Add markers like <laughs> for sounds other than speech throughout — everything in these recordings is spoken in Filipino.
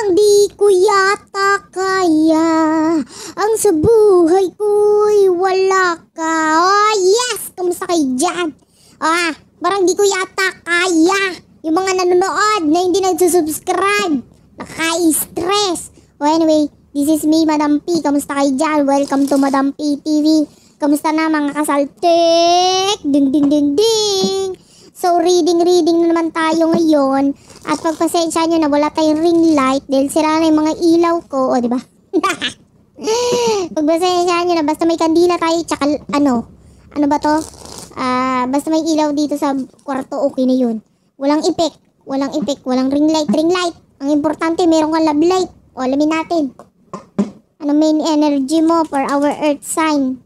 Parang di ko yata kaya Ang sa buhay ko'y wala ka Oh yes! Kamusta kayo dyan? Ah, parang di ko yata kaya Yung mga nanonood na hindi nagsusubscribe nakai stress Oh anyway, this is me, Madam P Kamusta kayo dyan? Welcome to Madam P TV Kamusta na mga kasaltik? Ding ding ding ding So, reading-reading na naman tayo ngayon. At pagpasensya nyo na wala tayong ring light dahil sira na yung mga ilaw ko. O, di ba? <laughs> pagpasensya nyo na basta may kandila tayo tsaka ano. Ano ba to? Uh, basta may ilaw dito sa kwarto, okay na yun. Walang ipek. Walang ipek. Walang ring light. Ring light. Ang importante, meron kang love light. O, alamin natin. Ano main energy mo for our earth sign?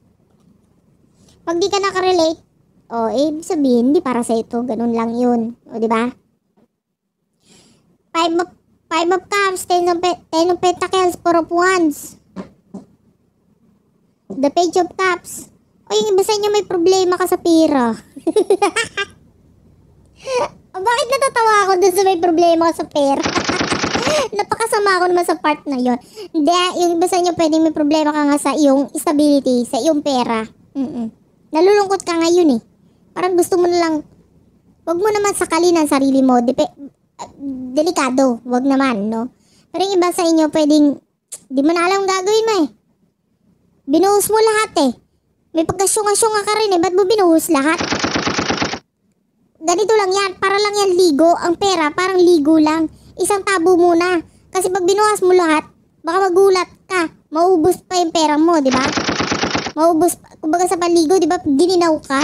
Pag di ka nakarelate, o, oh, eh, sabihin, hindi para sa ito. Ganun lang yun. O, di ba? Five of, five of Cups, ten of, ten of Pentacles, Four of Wands. The Page of Cups. O, yung iba sa inyo may problema ka sa pera. <laughs> o, bakit natatawa ako dun sa may problema ka sa pera? <laughs> napakasama ko naman sa part na yon. Hindi, ah, yung iba sa inyo pwedeng may problema ka nga sa iyong stability, sa iyong pera. Mm-mm. Nalulungkot ka ngayon eh. Parang gusto mo na lang, wag mo naman sakalin ang sarili mo. Depe, uh, delikado, wag naman, no? Pero yung iba sa inyo, pwedeng, di mo na alam gagawin mo eh. Binuhos mo lahat eh. May pagkasyunga-syunga ka rin eh. Ba't mo binuhos lahat? Ganito lang yan. Para lang yan ligo. Ang pera, parang ligo lang. Isang tabo muna. Kasi pag binuhas mo lahat, baka magulat ka. Maubos pa yung pera mo, di ba? Maubos pa. Kumbaga sa paligo, di ba, gininaw ka?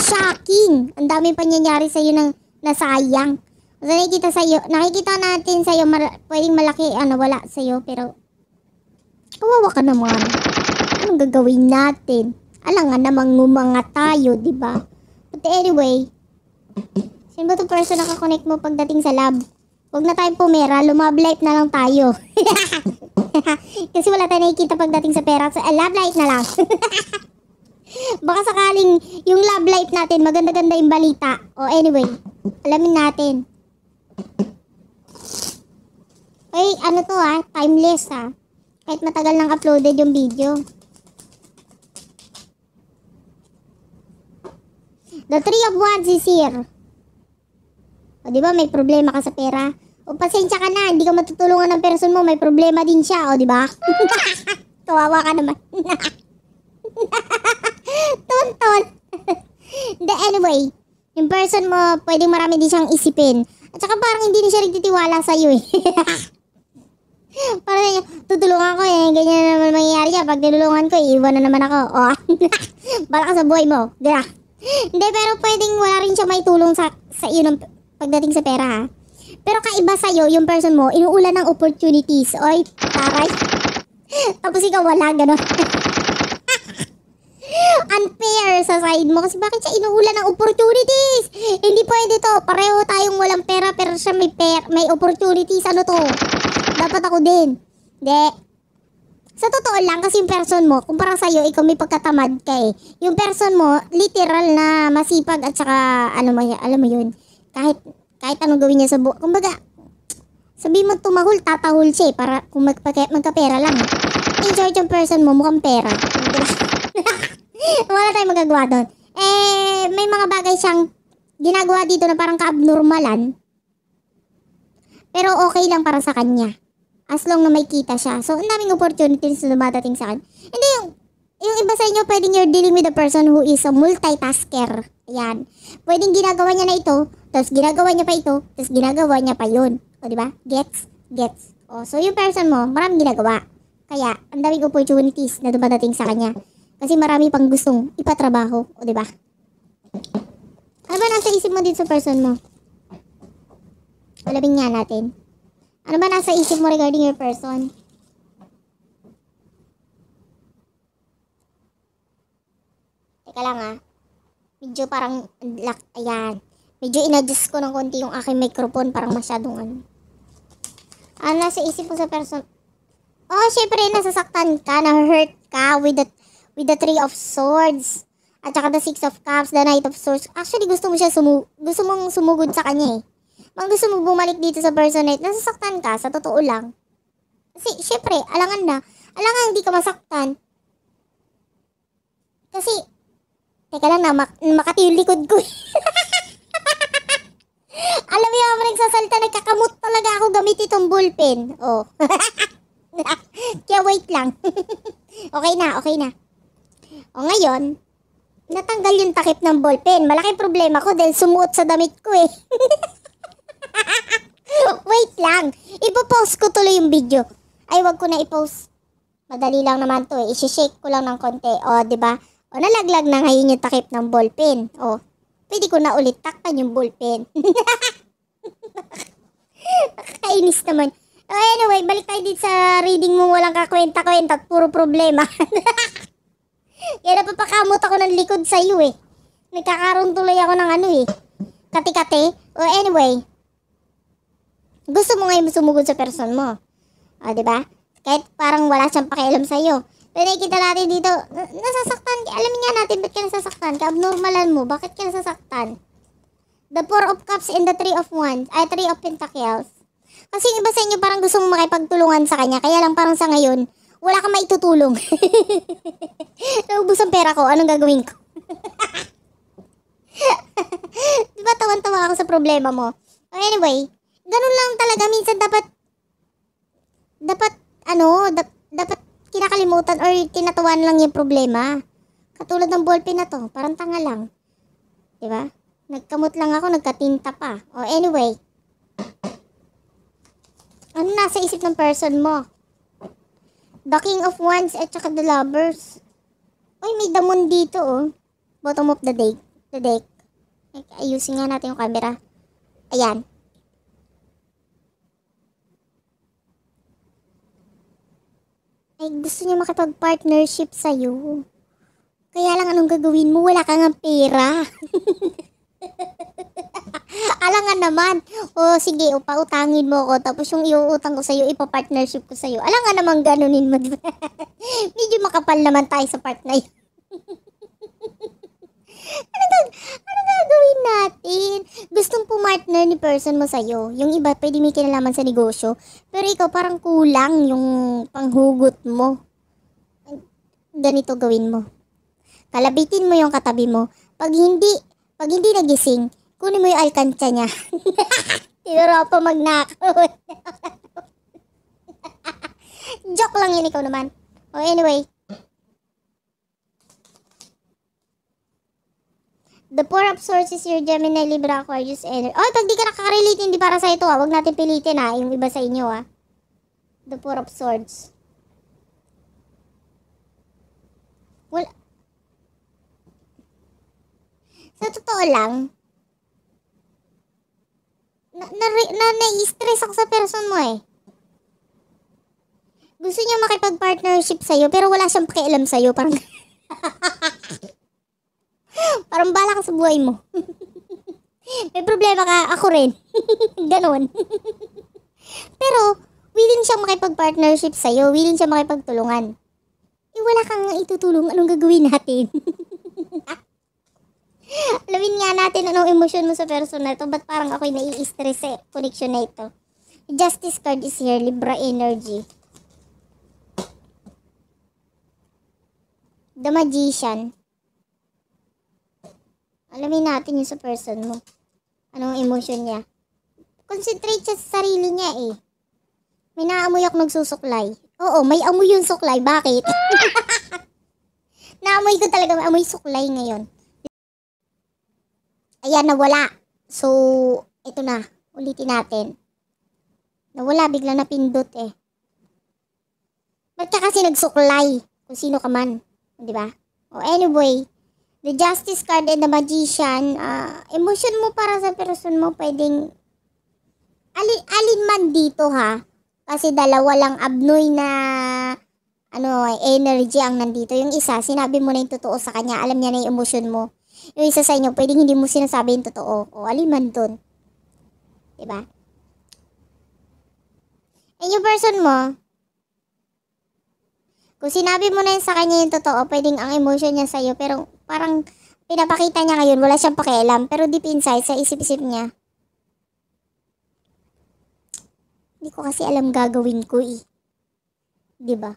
Shocking! Ang daming sa iyo nang nasayang. So, nakikita sa'yo, nakikita natin sa'yo, mar- pwedeng malaki, ano, wala sa iyo, pero, kawawa ka naman. Anong gagawin natin? Alam nga namang ngumanga tayo, di ba? But anyway, sino ba itong person nakakonect mo pagdating sa lab? Huwag na tayong pumera, lumablight na lang tayo. <laughs> Kasi wala tayong nakikita pagdating sa pera. So, love life na lang. <laughs> Baka sakaling yung love life natin, maganda-ganda yung balita. O oh, anyway, alamin natin. Ay, ano to ha? Ah? Timeless ah. Kahit matagal nang uploaded yung video. The three of wands is here. O, di ba may problema ka sa pera? O, pasensya ka na. Hindi ka matutulungan ng person mo. May problema din siya. O, di ba? <laughs> Kawawa ka naman. <laughs> ton-ton. Hindi, <laughs> anyway, yung person mo, pwede marami din siyang isipin. At saka parang hindi na siya rin nagtitiwala sa'yo eh. <laughs> parang tutulungan ko eh, ganyan naman mangyayari siya. Pag tinulungan ko, iiwan na naman ako. O, <laughs> oh, bala ka sa buhay mo. Dira. Hindi, pero pwedeng wala rin siya may tulong sa, sa iyo ng pagdating sa pera ha. Pero kaiba sa'yo, yung person mo, inuulan ng opportunities. Oy, taray. Tapos ikaw wala, gano'n unfair sa side mo. Kasi bakit siya inuulan ng opportunities? Hindi pwede to. Pareho tayong walang pera pero siya may, per may opportunities. Ano to? Dapat ako din. De. Sa totoo lang kasi yung person mo, kumpara sa'yo, ikaw may pagkatamad ka eh. Yung person mo, literal na masipag at saka, ano mo, alam mo yun, kahit, kahit anong gawin niya sa buhay. Kumbaga, sabi mo tumahol, tatahol siya eh, para kung magpa- magkapera lang. Enjoy yung person mo, mukhang pera. Wala tayong magagawa doon. Eh, may mga bagay siyang ginagawa dito na parang kaabnormalan. Pero okay lang para sa kanya. As long na may kita siya. So, ang daming opportunities na dumadating sa akin. Hindi yung, yung iba sa inyo, pwedeng you're dealing with a person who is a multitasker. Ayan. Pwedeng ginagawa niya na ito, tapos ginagawa niya pa ito, tapos ginagawa niya pa yun. O, di ba? Gets? Gets. O, so yung person mo, maraming ginagawa. Kaya, ang daming opportunities na dumadating sa kanya. Kasi marami pang gustong ipatrabaho, o di ba? Ano ba nasa isip mo din sa person mo? Alamin nga natin. Ano ba nasa isip mo regarding your person? Teka lang ah. Medyo parang, ayan. Medyo in-adjust ko ng konti yung aking microphone. Parang masyadong ano. Ano nasa isip mo sa person? Oh, syempre, nasasaktan ka, na-hurt ka with that with the Three of Swords. At saka the Six of Cups, the Knight of Swords. Actually, gusto mo siya sumu gusto mong sumugod sa kanya eh. Mang gusto mo bumalik dito sa personate, nasasaktan ka, sa totoo lang. Kasi, syempre, alangan na. Alangan, hindi ka masaktan. Kasi, teka lang na, mak makati yung likod ko. <laughs> Alam mo yung ako nagsasalita, nagkakamot talaga ako gamit itong bullpen. Oh. <laughs> Kaya wait lang. <laughs> okay na, okay na. O ngayon, natanggal yung takip ng ballpen. Malaking problema ko dahil sumuot sa damit ko eh. <laughs> Wait lang. ipo Ipopost ko tuloy yung video. Ay, wag ko na i ipost. Madali lang naman to eh. I-shake ko lang ng konti. O, ba diba? O, nalaglag na ngayon yung takip ng ballpen. O, pwede ko na ulit takpan yung ballpen. <laughs> Nakakainis naman. Oh, anyway, balik tayo din sa reading mo walang kakwenta-kwenta at puro problema. <laughs> Kaya eh, napapakamot ako ng likod sa iyo eh. Nagkakaroon tuloy ako ng ano eh. Kati-kati. O well, anyway. Gusto mo ngayon sumugod sa person mo. O ba? Diba? Kahit parang wala siyang pakialam sa iyo. Pero nakikita natin dito, nasasaktan. Alam nga natin ba't ka nasasaktan. Ka-abnormalan mo. Bakit ka nasasaktan? The Four of Cups and the Three of Wands. Ay, Three of Pentacles. Kasi yung iba sa inyo parang gusto mong makipagtulungan sa kanya. Kaya lang parang sa ngayon, wala kang maitutulong. <laughs> Naubos ang pera ko, anong gagawin ko? <laughs> diba ba tawan-tawa ako sa problema mo? Anyway, ganun lang talaga. Minsan dapat, dapat, ano, da, dapat kinakalimutan or tinatawan lang yung problema. Katulad ng ballpen na to, parang tanga lang. Di ba? Nagkamot lang ako, nagkatinta pa. O oh, anyway, ano nasa isip ng person mo? The King of Wands at saka The Lovers. Uy, may damon dito, oh. Bottom of the deck. The deck. Ayusin nga natin yung camera. Ayan. Ay, gusto niya makipag-partnership sa'yo. Kaya lang anong gagawin mo? Wala kang ka pera. <laughs> alangan naman. O oh, sige, upautangin mo ako. Tapos yung iuutang ko sa'yo, ipapartnership ko sa'yo. Alangan naman ganunin mo, di <laughs> Medyo makapal naman tayo sa part na yun. <laughs> ano, gag- ano gagawin natin? Gustong pumartner ni person mo sa'yo. Yung iba, pwede may kinalaman sa negosyo. Pero ikaw, parang kulang yung panghugot mo. Ganito gawin mo. Kalabitin mo yung katabi mo. Pag hindi, pag hindi nagising, kunin mo yung alkansya niya. Tinuro <laughs> pa magnakaw. <laughs> Joke lang yun ikaw naman. Oh, anyway. The poor of source is your Gemini, Libra, Aquarius, Energy. Oh, pag di ka nakaka-relate, hindi para sa ito ah. Huwag natin pilitin ah. Yung iba sa inyo ah. The poor of swords. Wala. Well, sa totoo lang, na, na, na, stress ako sa person mo eh. Gusto niya makipag-partnership sa'yo, pero wala siyang pakialam sa'yo. Parang, <laughs> parang bala ka sa buhay mo. <laughs> May problema ka, ako rin. <laughs> Ganon. pero, willing siyang makipag-partnership sa'yo, willing siyang makipagtulungan. Eh, wala kang itutulong, anong gagawin natin? Alamin nga natin anong emosyon mo sa person na ito. Ba't parang ako'y nai-stress sa eh, connection na ito? Justice card is here. Libra energy. The Magician. Alamin natin yung sa person mo. Anong emotion niya. Concentrate siya sa sarili niya eh. May naamoy ako nagsusuklay. Oo, may amoy yung suklay. Bakit? <laughs> naamoy ko talaga. Amoy suklay ngayon. Ayan, nawala. So, ito na. Ulitin natin. Nawala, bigla na pindot eh. Ba't kasi nagsuklay? Kung sino ka man. Di ba? oh, anyway, the justice card and the magician, uh, emotion mo para sa person mo, pwedeng alin, alin man dito ha. Kasi dalawa lang abnoy na ano, eh, energy ang nandito. Yung isa, sinabi mo na yung totoo sa kanya, alam niya na yung emotion mo yung isa sa inyo, pwedeng hindi mo sinasabi yung totoo. O, alin man dun. Diba? And yung person mo, kung sinabi mo na yun sa kanya yung totoo, pwedeng ang emotion niya sa'yo, pero parang pinapakita niya ngayon, wala siyang pakialam, pero deep inside, sa isip-isip niya, hindi ko kasi alam gagawin ko eh. ba? Diba?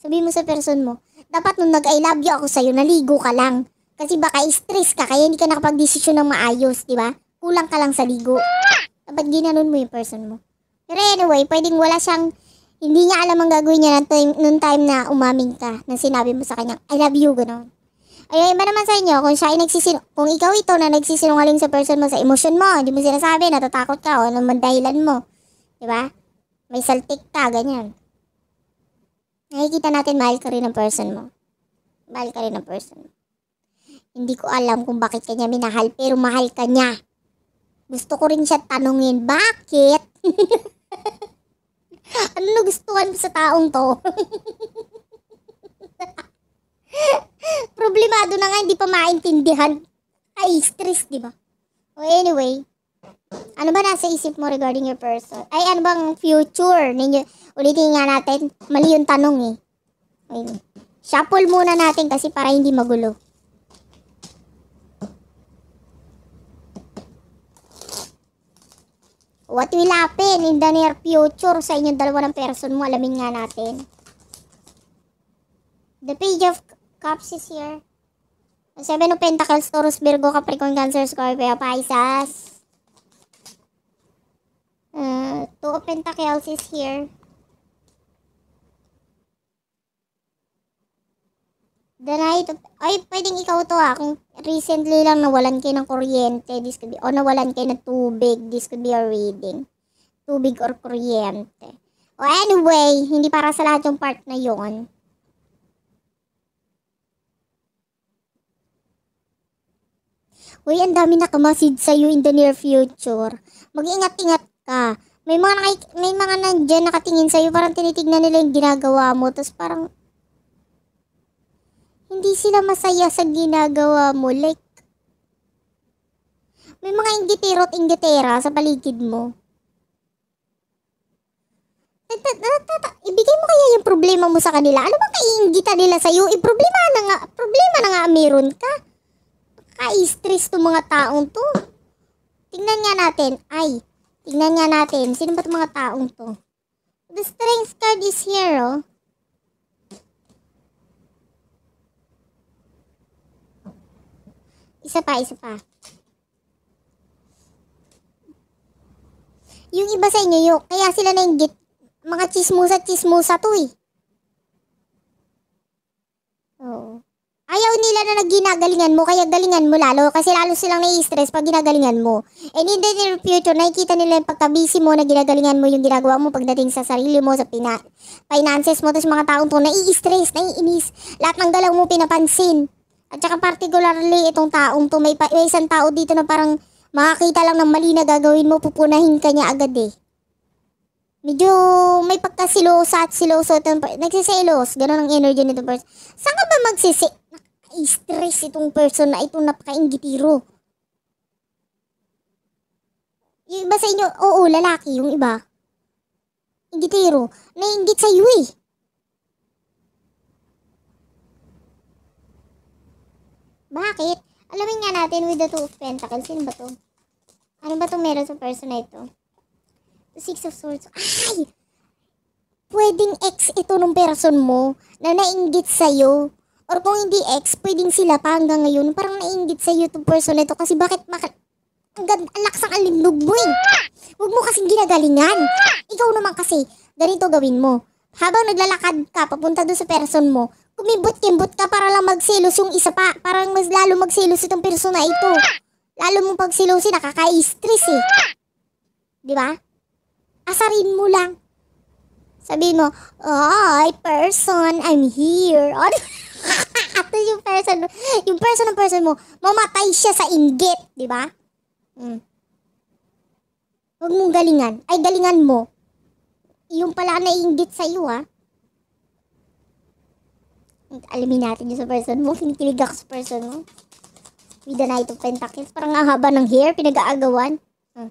Sabi mo sa person mo, dapat nung nag-I love you ako sa'yo, naligo ka lang. Kasi baka stress ka, kaya hindi ka nakapag-desisyon ng maayos, di ba? Kulang ka lang sa ligo. Ba't ginanon mo yung person mo? Pero anyway, pwedeng wala siyang, hindi niya alam ang gagawin niya ng time, nung time na umamin ka, nang sinabi mo sa kanya, I love you, gano'n. Ayun, iba naman sa inyo, kung siya ay nagsisin kung ikaw ito na nagsisinungaling sa person mo, sa emotion mo, hindi mo sinasabi, natatakot ka, o anong dahilan mo. Di ba? May saltik ka, ganyan. Nakikita natin, mahal ka rin ng person mo. Mahal ka rin ng person mo. Hindi ko alam kung bakit kanya minahal, pero mahal ka niya. Gusto ko rin siya tanungin, bakit? <laughs> ano nagustuhan mo sa taong to? <laughs> Problemado na nga, hindi pa maintindihan. Ay, stress, di ba? Well, oh, anyway, ano ba nasa isip mo regarding your person? Ay, ano bang future ninyo? Ulitin nga natin. Mali yung tanong eh. Wait. Shuffle muna natin kasi para hindi magulo. What will happen in the near future sa inyong dalawa ng person mo? Alamin nga natin. The page of cups is here. Seven of Pentacles, Taurus, Virgo, Capricorn, Cancer, Scorpio, Pisces. Uh, two of Pentacles is here. The night of... Ay, pwedeng ikaw to ha. Ah. Kung recently lang nawalan kayo ng kuryente, this could be... O nawalan kayo ng tubig, this could be a reading. Tubig or kuryente. O anyway, hindi para sa lahat yung part na yon. Uy, ang dami nakamasid sa'yo in the near future. Mag-ingat-ingat ka. May mga, may mga nandyan nakatingin sa'yo, parang tinitignan nila yung ginagawa mo, tapos parang hindi sila masaya sa ginagawa mo. Like, may mga inggitero at inggitera sa paligid mo. Ibigay mo kaya yung problema mo sa kanila. Ano bang kaiinggita nila sa'yo? Eh, problema na nga, problema na nga meron ka. Ka-stress to mga taong to. Tingnan nga natin. Ay, tingnan nga natin. Sino ba itong mga taong to? The strength card is here, oh. Isa pa, isa pa. Yung iba sa inyo, yung, kaya sila na nainggit. Mga chismusa-chismusa to eh. Oh. Ayaw nila na ginagalingan mo, kaya galingan mo lalo. Kasi lalo silang nai-stress pag ginagalingan mo. And in the near future, nakikita nila yung pagkabisi mo na ginagalingan mo yung ginagawa mo pagdating sa sarili mo, sa pina finances mo. Tapos mga taong to, nai-stress, naiinis. Lahat ng galaw mo pinapansin. At saka particularly itong taong to, may, pa, may isang tao dito na parang makakita lang ng mali na gagawin mo, pupunahin ka niya agad eh. Medyo may pagkasilosa at siloso itong person. Nagsisilos, ganun ang energy nitong person. Saan ka ba magsisi? Nakaka-stress itong person na ito, napaka-ingitiro. Yung iba sa inyo, oo, lalaki yung iba. Ingitiro. Naiingit sa iyo eh. Bakit? Alamin nga natin with the Two of Pentacles. Sino ba to? Ano ba to meron sa person na ito? The Six of Swords. Ay! Pwedeng ex ito ng person mo na nainggit sa'yo. Or kung hindi ex, pwedeng sila pa hanggang ngayon. Parang nainggit sa'yo itong person na ito. Kasi bakit maka... Ang, ang laksang alimnog mo eh. Huwag mo kasing ginagalingan. Ikaw naman kasi, ganito gawin mo. Habang naglalakad ka, papunta doon sa person mo, Kumibot-kimbot ka para lang magselos yung isa pa. Parang mas lalo magselos itong persona ito. Lalo mong pagselosin, nakaka-stress eh. Di ba? Asarin mo lang. Sabihin mo, Hi, person, I'm here. <laughs> Oh, At yung person, yung person ng person mo, mamatay siya sa inggit, di ba? Mm. Huwag mong galingan. Ay, galingan mo. Yung pala na inggit sa iyo, ha? Ah alamin natin yung sa person mo. Kinikilig ako sa person mo. With the Knight of Pentacles. Parang ang haba ng hair, pinag-aagawan. Hmm.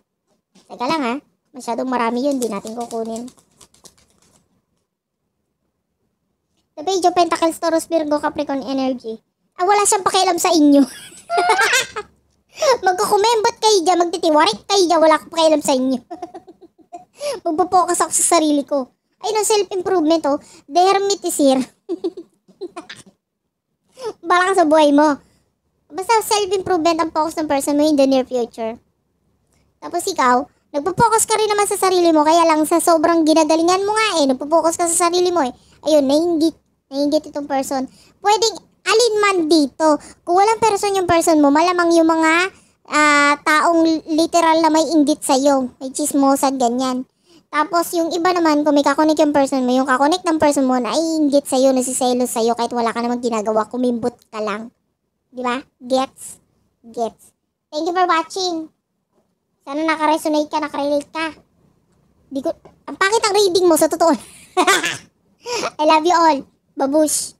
Teka lang ha. Masyadong marami yun, di natin kukunin. The Page of Pentacles, Taurus, Virgo, Capricorn energy. Ah, wala siyang pakialam sa inyo. <laughs> Magkukumembot kayo dyan, magtitiwarik kayo dyan, wala akong pakialam sa inyo. <laughs> Magpo-focus ako sa sarili ko. Ayun ang self-improvement, oh. The Hermit is here. <laughs> Balang sa buhay mo. Basta self-improvement ang focus ng person mo in the near future. Tapos ikaw, nagpo-focus ka rin naman sa sarili mo, kaya lang sa sobrang ginagalingan mo nga eh, nagpo-focus ka sa sarili mo eh. Ayun, nainggit, nainggit itong person. Pwedeng alin man dito, kung walang person yung person mo, malamang yung mga uh, taong literal na may inggit sa'yo, may chismosan, ganyan tapos yung iba naman, kung may kakonik yung person mo, yung kakonik ng person mo na iingit sa'yo, nasiselos sa'yo kahit wala ka namang ginagawa, kumimbot ka lang. Di ba? Gets? Gets. Thank you for watching. Sana nakaresonate ka, nakarelate ka. Di ko, ang pangit ang reading mo, sa so totoo. <laughs> I love you all. Babush.